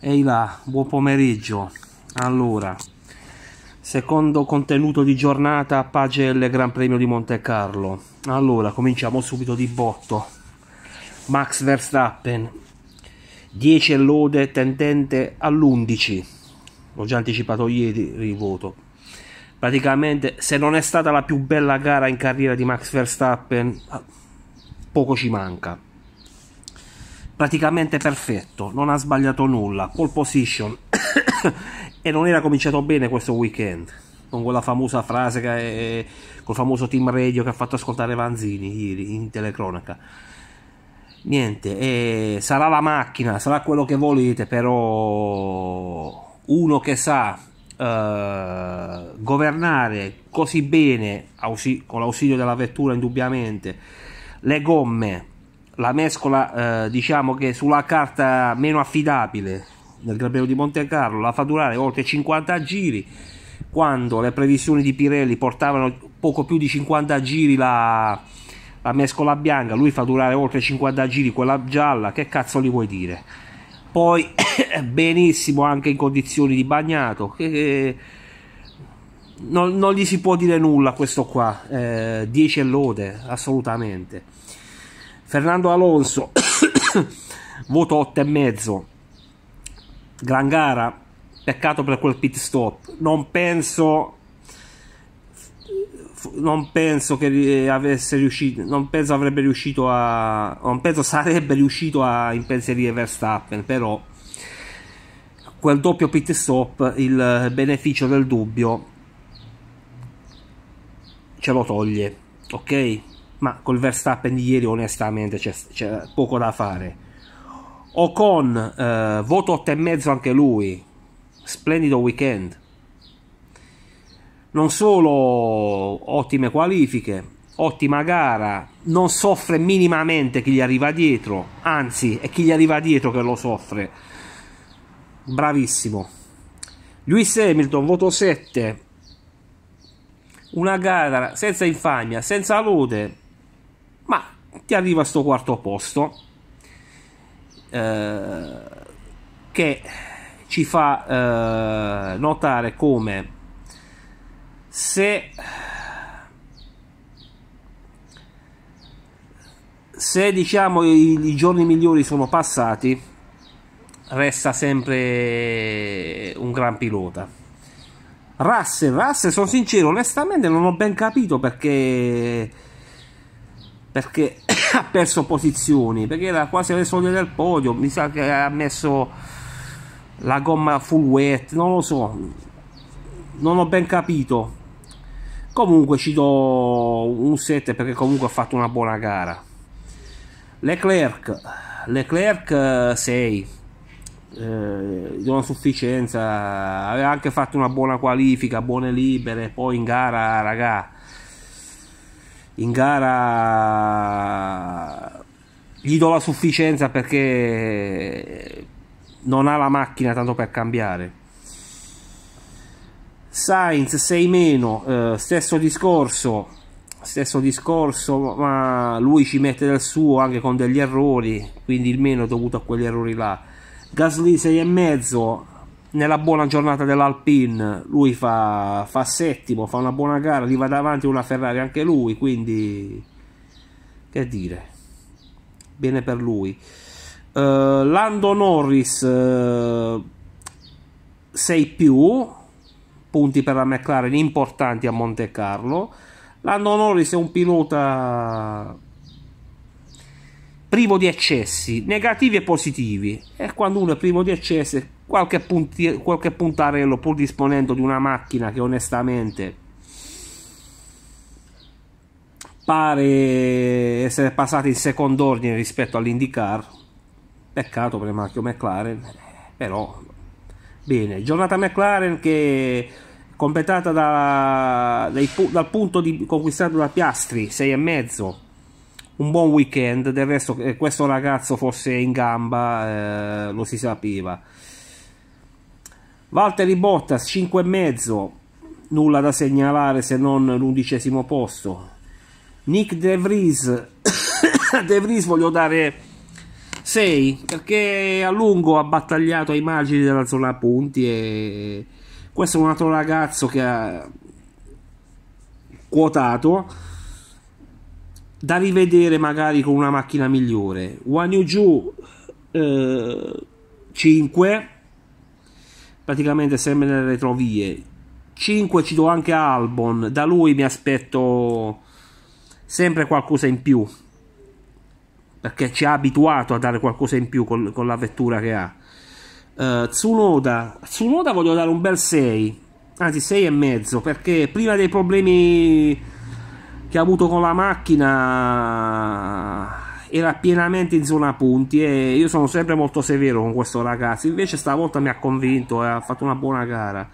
Ehi là, buon pomeriggio. Allora, secondo contenuto di giornata, pagelle Gran Premio di Monte Carlo. Allora, cominciamo subito di botto. Max Verstappen, 10 lode tendente all'11. L'ho già anticipato ieri il voto. Praticamente, se non è stata la più bella gara in carriera di Max Verstappen, poco ci manca praticamente perfetto, non ha sbagliato nulla, pole position e non era cominciato bene questo weekend con quella famosa frase che è, col famoso team radio che ha fatto ascoltare Vanzini ieri in telecronaca. Niente, eh, sarà la macchina, sarà quello che volete, però uno che sa eh, governare così bene con l'ausilio della vettura indubbiamente le gomme la mescola eh, diciamo che sulla carta meno affidabile del Gabbiano di Monte Carlo la fa durare oltre 50 giri quando le previsioni di Pirelli portavano poco più di 50 giri la, la mescola bianca lui fa durare oltre 50 giri quella gialla che cazzo li vuoi dire poi benissimo anche in condizioni di bagnato che, che non, non, gli si può dire nulla questo qua eh, 10 lode assolutamente Fernando Alonso, voto 8 e mezzo Gran gara, peccato per quel pit stop. Non penso non penso che avesse riuscito non penso avrebbe riuscito a non penso sarebbe riuscito a impensierire Verstappen però quel doppio pit stop il beneficio del dubbio ce lo toglie ok ma col Verstappen di ieri onestamente c'è, c'è poco da fare. Ocon, eh, voto 8,5 anche lui, splendido weekend. Non solo ottime qualifiche, ottima gara, non soffre minimamente chi gli arriva dietro, anzi è chi gli arriva dietro che lo soffre. Bravissimo. Lewis Hamilton, voto 7, una gara senza infamia, senza lode, ma ti arriva sto quarto posto eh, che ci fa eh, notare come se se diciamo i, i giorni migliori sono passati resta sempre un gran pilota Russell, Russell sono sincero onestamente non ho ben capito perché perché ha perso posizioni perché era quasi alle soglie del podio mi sa che ha messo la gomma full wet non lo so non ho ben capito comunque ci do un 7 perché comunque ha fatto una buona gara Leclerc Leclerc 6 eh, eh, di una sufficienza aveva anche fatto una buona qualifica buone libere poi in gara raga in gara gli do la sufficienza perché non ha la macchina tanto per cambiare. Sainz 6 meno, eh, stesso discorso, stesso discorso, ma lui ci mette del suo anche con degli errori, quindi il meno è dovuto a quegli errori là. Gasly 6 6,5 nella buona giornata dell'Alpine lui fa, fa, settimo, fa una buona gara, gli va davanti una Ferrari anche lui, quindi che dire, bene per lui. Uh, Lando Norris uh, eh, 6 più, punti per la McLaren importanti a Monte Carlo. Lando Norris è un pilota privo di eccessi negativi e positivi e quando uno è privo di eccessi qualche, punti, qualche puntarello pur disponendo di una macchina che onestamente pare essere passata in secondo ordine rispetto all'IndyCar peccato per il marchio McLaren però bene giornata McLaren che completata da, dai, dal punto di, conquistato da Piastri 6 e mezzo un buon weekend del resto eh, questo ragazzo fosse in gamba eh, lo si sapeva Valtteri Bottas 5,5, nulla da segnalare se non l'undicesimo posto. Nick De Vries, De Vries voglio dare 6 perché a lungo ha battagliato ai margini della zona punti e questo è un altro ragazzo che ha quotato da rivedere magari con una macchina migliore. One Yu Ju eh, 5 praticamente sempre nelle retrovie. 5 cito anche Albon, da lui mi aspetto sempre qualcosa in più perché ci ha abituato a dare qualcosa in più con, con la vettura che ha. Uh, Tsunoda, Tsunoda voglio dare un bel 6, anzi 6 e mezzo, perché prima dei problemi che ha avuto con la macchina era pienamente in zona punti e io sono sempre molto severo con questo ragazzo, invece stavolta mi ha convinto e ha fatto una buona gara.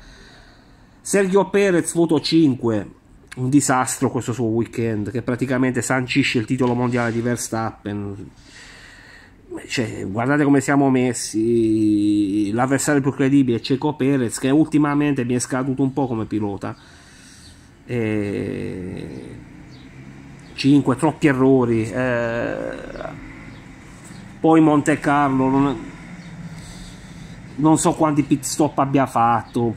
Sergio Perez, voto 5, un disastro questo suo weekend che praticamente sancisce il titolo mondiale di Verstappen. Cioè, guardate come siamo messi, l'avversario più credibile è Ceco Perez che ultimamente mi è scaduto un po' come pilota. E 5, troppi errori. Eh, poi Monte Carlo, non, non, so quanti pit stop abbia fatto.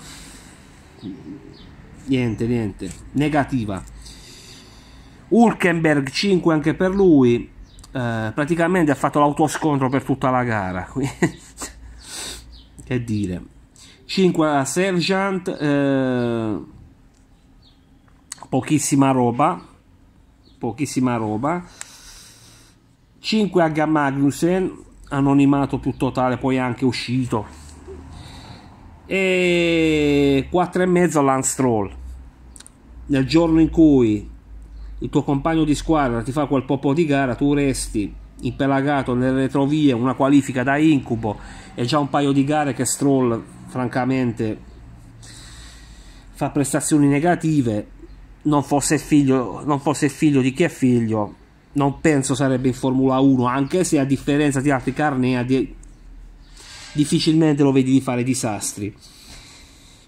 Niente, niente, negativa. Hulkenberg 5 anche per lui. Eh, praticamente ha fatto l'autoscontro per tutta la gara. che dire. 5 a Sergeant. Eh, pochissima roba pochissima roba 5 H Magnussen anonimato più totale poi anche uscito e 4 e mezzo Lance Stroll nel giorno in cui il tuo compagno di squadra ti fa quel po' di gara tu resti impelagato nelle retrovie una qualifica da incubo e già un paio di gare che Stroll francamente fa prestazioni negative non fosse, figlio, non fosse figlio di chi è figlio, non penso sarebbe in Formula 1, anche se a differenza di altri carnea di, difficilmente lo vedi di fare disastri.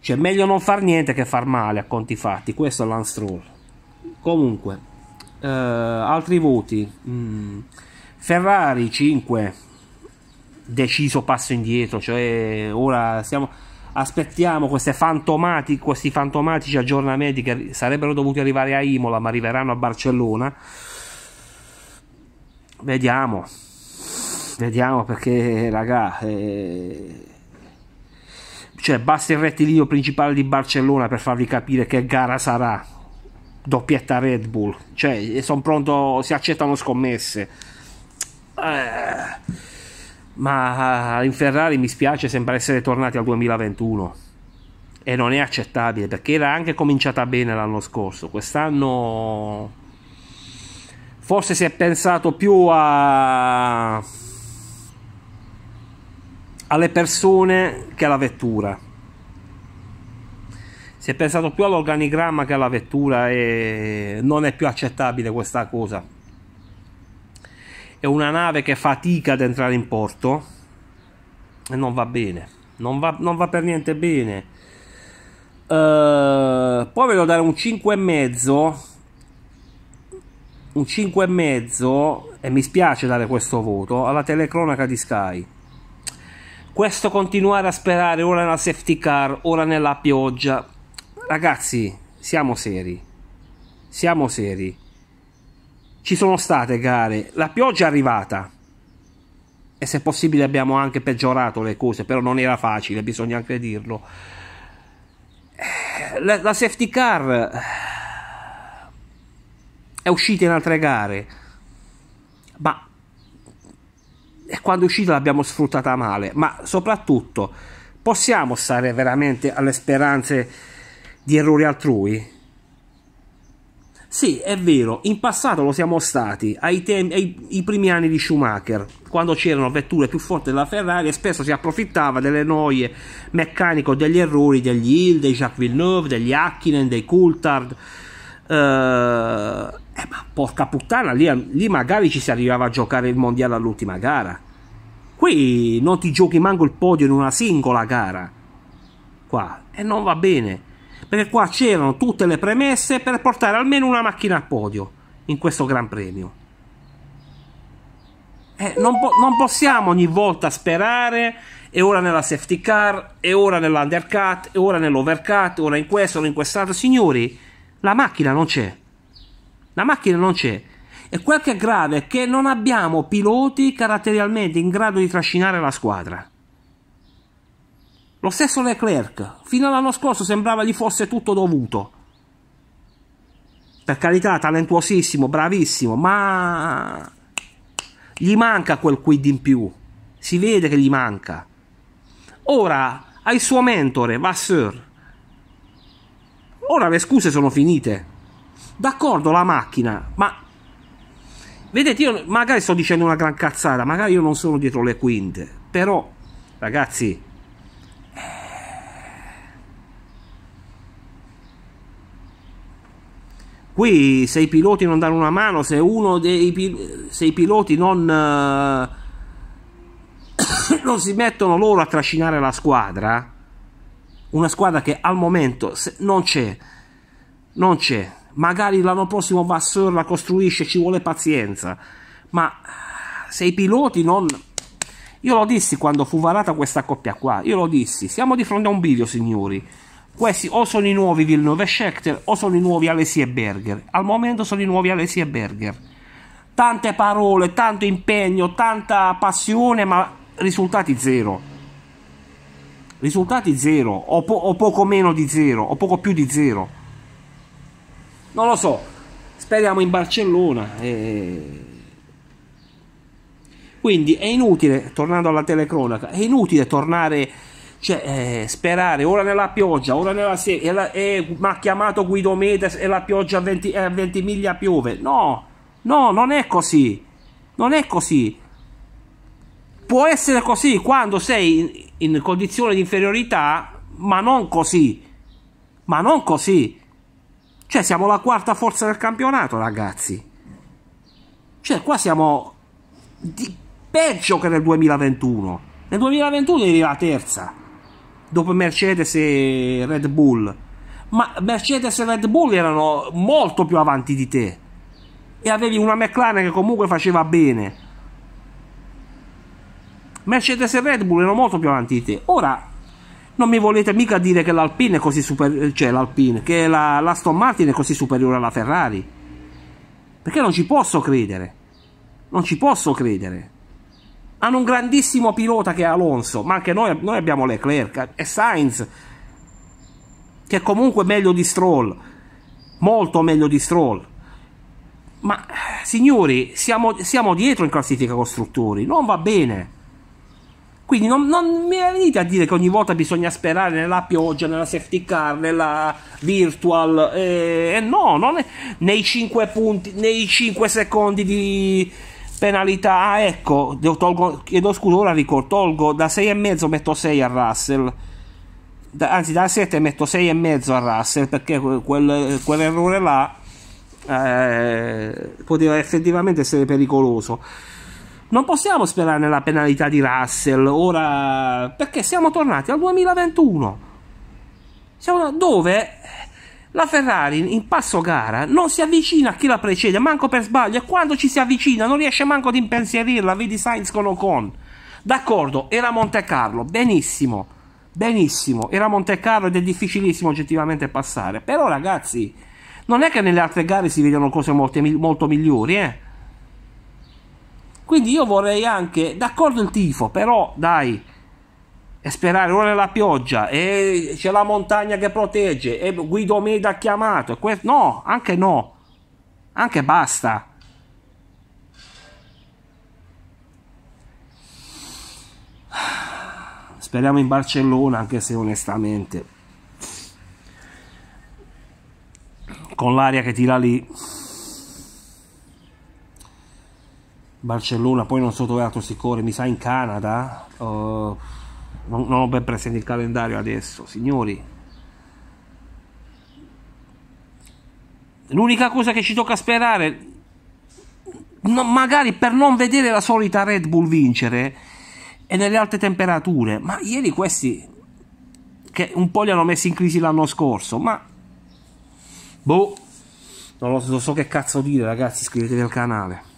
Cioè, meglio non far niente che far male a conti fatti, questo è Lance Stroll. Comunque, eh, altri voti. Mm. Ferrari 5, deciso passo indietro, cioè ora siamo aspettiamo questi fantomatici aggiornamenti che sarebbero dovuti arrivare a Imola ma arriveranno a Barcellona vediamo vediamo perché raga eh... cioè basta il rettilineo principale di Barcellona per farvi capire che gara sarà doppietta Red Bull cioè sono pronto si accettano scommesse eh ma in Ferrari mi spiace sembra essere tornati al 2021 e non è accettabile perché era anche cominciata bene l'anno scorso quest'anno forse si è pensato più a... alle persone che alla vettura si è pensato più all'organigramma che alla vettura e non è più accettabile questa cosa è una nave che fatica ad entrare in porto e non va bene, non va, non va per niente bene. Uh, poi ve lo dare un 5 e mezzo un 5 e mezzo e mi spiace dare questo voto alla telecronaca di Sky questo continuare a sperare ora nella safety car ora nella pioggia ragazzi siamo seri siamo seri ci sono state gare, la pioggia è arrivata e se possibile abbiamo anche peggiorato le cose, però non era facile, bisogna anche dirlo. Eh, la, la safety car eh, è uscita in altre gare, ma eh, quando è uscita l'abbiamo sfruttata male, ma soprattutto possiamo stare veramente alle speranze di errori altrui? Sì, è vero, in passato lo siamo stati, ai, temi, ai, ai primi anni di Schumacher, quando c'erano vetture più forti della Ferrari e spesso si approfittava delle noie meccaniche o degli errori degli Hill, dei Jacques Villeneuve, degli Hakkinen, dei Coulthard. Eh, eh, ma porca puttana, lì, lì magari ci si arrivava a giocare il mondiale all'ultima gara. Qui non ti giochi manco il podio in una singola gara. Qua, e non va bene perché qua c'erano tutte le premesse per portare almeno una macchina a podio in questo Gran Premio. Eh, non, po non, possiamo ogni volta sperare, e ora nella safety car, e ora nell'undercut, e ora nell'overcut, ora in questo, ora in quest'altro. Signori, la macchina non c'è. La macchina non c'è. E quel che è grave è che non abbiamo piloti caratterialmente in grado di trascinare la squadra. Lo stesso Leclerc, fino all'anno scorso sembrava gli fosse tutto dovuto. Per carità, talentuosissimo, bravissimo, ma gli manca quel quid in più. Si vede che gli manca. Ora ha il suo mentore, Vasseur. Ora le scuse sono finite. D'accordo la macchina, ma vedete, io magari sto dicendo una gran cazzata, magari io non sono dietro le quinte, però ragazzi Qui se i piloti non danno una mano, se uno dei se i piloti non, eh, non si mettono loro a trascinare la squadra, una squadra che al momento non c'è, non c'è. Magari l'anno prossimo Vasseur la costruisce, ci vuole pazienza, ma eh, se i piloti non... Io lo dissi quando fu varata questa coppia qua, io lo dissi, siamo di fronte a un bivio signori. Questi o sono i nuovi Villeneuve Schechter o sono i nuovi Alessi e Berger. Al momento sono i nuovi Alessi e Berger. Tante parole, tanto impegno, tanta passione, ma risultati zero. Risultati zero, o, po- o poco meno di zero, o poco più di zero. Non lo so, speriamo in Barcellona. E... Quindi è inutile, tornando alla telecronaca, è inutile tornare cioè, eh, sperare ora nella pioggia, ora nella sera, e, mi ha chiamato Guido Medes e la pioggia a 20, eh, a 20 miglia piove. No, no, non è così. Non è così. Può essere così quando sei in, in condizione di inferiorità, ma non così. Ma non così. Cioè, siamo la quarta forza del campionato, ragazzi. Cioè, qua siamo di peggio che nel 2021. Nel 2021 eri la terza dopo Mercedes e Red Bull. Ma Mercedes e Red Bull erano molto più avanti di te. E avevi una McLaren che comunque faceva bene. Mercedes e Red Bull erano molto più avanti di te. Ora, non mi volete mica dire che l'Alpine è così superiore, cioè l'Alpine, che la, l'Aston Martin è così superiore alla Ferrari. Perché non ci posso credere. Non ci posso credere hanno un grandissimo pilota che è Alonso, ma anche noi, noi abbiamo Leclerc e Sainz, che è comunque meglio di Stroll, molto meglio di Stroll. Ma signori, siamo, siamo dietro in classifica costruttori, non va bene. Quindi non, non, mi venite a dire che ogni volta bisogna sperare nella pioggia, nella safety car, nella virtual. E eh, eh no, non è, nei 5 punti, nei 5 secondi di, penalità ah, ecco tolgo, chiedo scusa ora ricordo tolgo da e mezzo metto 6 a Russell da, anzi da 7 metto e mezzo a Russell perché quel, quell'errore là eh, poteva effettivamente essere pericoloso non possiamo sperare nella penalità di Russell ora perché siamo tornati al 2021 siamo, dove la Ferrari in passo gara non si avvicina a chi la precede, manco per sbaglio, e quando ci si avvicina non riesce manco ad impensierirla, vedi Sainz con Ocon. D'accordo, era Monte Carlo, benissimo, benissimo, era Monte Carlo ed è difficilissimo oggettivamente passare, però ragazzi, non è che nelle altre gare si vedono cose molte, molto migliori, eh. Quindi io vorrei anche, d'accordo il tifo, però dai, e sperare ora la pioggia e c'è la montagna che protegge e Guido Meda ha chiamato que- no, anche no anche basta speriamo in Barcellona anche se onestamente con l'aria che tira lì Barcellona poi non so dove altro si corre, mi sa in Canada uh, non, non ho ben presente il calendario adesso, signori. L'unica cosa che ci tocca sperare, no, magari per non vedere la solita Red Bull vincere, è nelle alte temperature. Ma ieri questi, che un po' li hanno messi in crisi l'anno scorso, ma... Boh, non lo so, so che cazzo dire ragazzi, iscrivetevi al canale.